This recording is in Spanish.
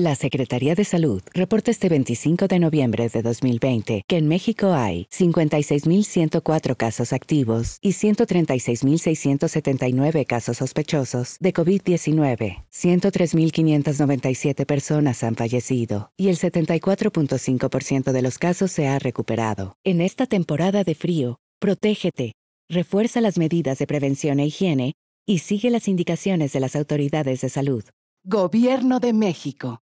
La Secretaría de Salud reporta este 25 de noviembre de 2020 que en México hay 56.104 casos activos y 136.679 casos sospechosos de COVID-19. 103.597 personas han fallecido y el 74.5% de los casos se ha recuperado. En esta temporada de frío, protégete, refuerza las medidas de prevención e higiene y sigue las indicaciones de las autoridades de salud. Gobierno de México.